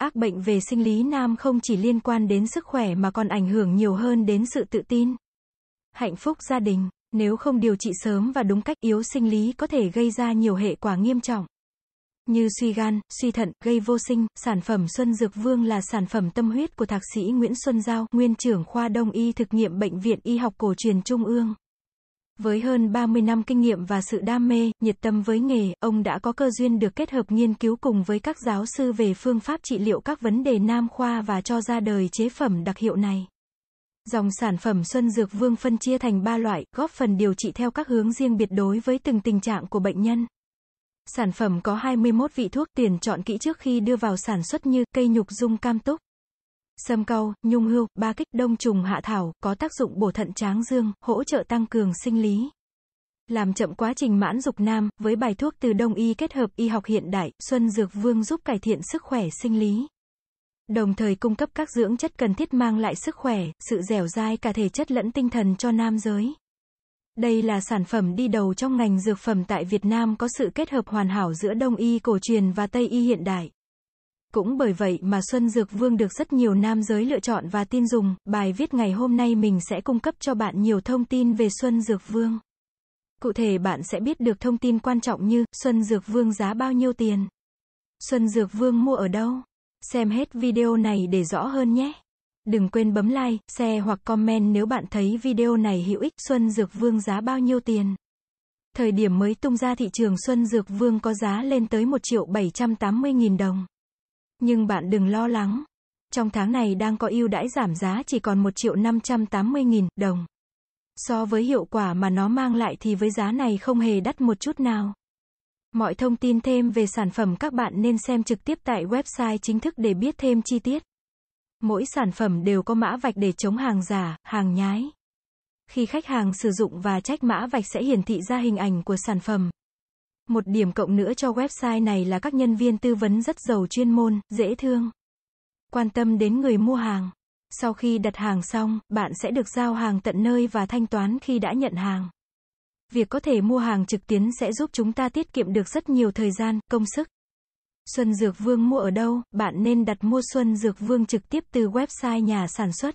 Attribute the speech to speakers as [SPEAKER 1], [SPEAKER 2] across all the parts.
[SPEAKER 1] Ác bệnh về sinh lý nam không chỉ liên quan đến sức khỏe mà còn ảnh hưởng nhiều hơn đến sự tự tin. Hạnh phúc gia đình, nếu không điều trị sớm và đúng cách yếu sinh lý có thể gây ra nhiều hệ quả nghiêm trọng. Như suy gan, suy thận, gây vô sinh, sản phẩm Xuân Dược Vương là sản phẩm tâm huyết của thạc sĩ Nguyễn Xuân Giao, nguyên trưởng khoa Đông y thực nghiệm Bệnh viện Y học cổ truyền Trung ương. Với hơn 30 năm kinh nghiệm và sự đam mê, nhiệt tâm với nghề, ông đã có cơ duyên được kết hợp nghiên cứu cùng với các giáo sư về phương pháp trị liệu các vấn đề nam khoa và cho ra đời chế phẩm đặc hiệu này. Dòng sản phẩm Xuân Dược Vương phân chia thành 3 loại, góp phần điều trị theo các hướng riêng biệt đối với từng tình trạng của bệnh nhân. Sản phẩm có 21 vị thuốc tiền chọn kỹ trước khi đưa vào sản xuất như cây nhục dung cam túc sâm cau, nhung hưu, ba kích đông trùng hạ thảo, có tác dụng bổ thận tráng dương, hỗ trợ tăng cường sinh lý. Làm chậm quá trình mãn dục nam, với bài thuốc từ đông y kết hợp y học hiện đại, Xuân Dược Vương giúp cải thiện sức khỏe sinh lý. Đồng thời cung cấp các dưỡng chất cần thiết mang lại sức khỏe, sự dẻo dai cả thể chất lẫn tinh thần cho nam giới. Đây là sản phẩm đi đầu trong ngành dược phẩm tại Việt Nam có sự kết hợp hoàn hảo giữa đông y cổ truyền và tây y hiện đại. Cũng bởi vậy mà Xuân Dược Vương được rất nhiều nam giới lựa chọn và tin dùng. Bài viết ngày hôm nay mình sẽ cung cấp cho bạn nhiều thông tin về Xuân Dược Vương. Cụ thể bạn sẽ biết được thông tin quan trọng như Xuân Dược Vương giá bao nhiêu tiền. Xuân Dược Vương mua ở đâu? Xem hết video này để rõ hơn nhé. Đừng quên bấm like, share hoặc comment nếu bạn thấy video này hữu ích. Xuân Dược Vương giá bao nhiêu tiền? Thời điểm mới tung ra thị trường Xuân Dược Vương có giá lên tới 1 triệu 780 nghìn đồng. Nhưng bạn đừng lo lắng. Trong tháng này đang có ưu đãi giảm giá chỉ còn 1 triệu 580 nghìn đồng. So với hiệu quả mà nó mang lại thì với giá này không hề đắt một chút nào. Mọi thông tin thêm về sản phẩm các bạn nên xem trực tiếp tại website chính thức để biết thêm chi tiết. Mỗi sản phẩm đều có mã vạch để chống hàng giả, hàng nhái. Khi khách hàng sử dụng và trách mã vạch sẽ hiển thị ra hình ảnh của sản phẩm. Một điểm cộng nữa cho website này là các nhân viên tư vấn rất giàu chuyên môn, dễ thương. Quan tâm đến người mua hàng. Sau khi đặt hàng xong, bạn sẽ được giao hàng tận nơi và thanh toán khi đã nhận hàng. Việc có thể mua hàng trực tuyến sẽ giúp chúng ta tiết kiệm được rất nhiều thời gian, công sức. Xuân Dược Vương mua ở đâu? Bạn nên đặt mua Xuân Dược Vương trực tiếp từ website nhà sản xuất.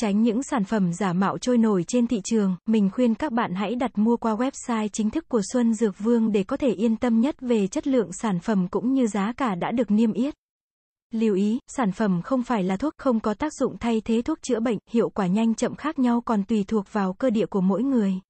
[SPEAKER 1] Tránh những sản phẩm giả mạo trôi nổi trên thị trường, mình khuyên các bạn hãy đặt mua qua website chính thức của Xuân Dược Vương để có thể yên tâm nhất về chất lượng sản phẩm cũng như giá cả đã được niêm yết. Lưu ý, sản phẩm không phải là thuốc, không có tác dụng thay thế thuốc chữa bệnh, hiệu quả nhanh chậm khác nhau còn tùy thuộc vào cơ địa của mỗi người.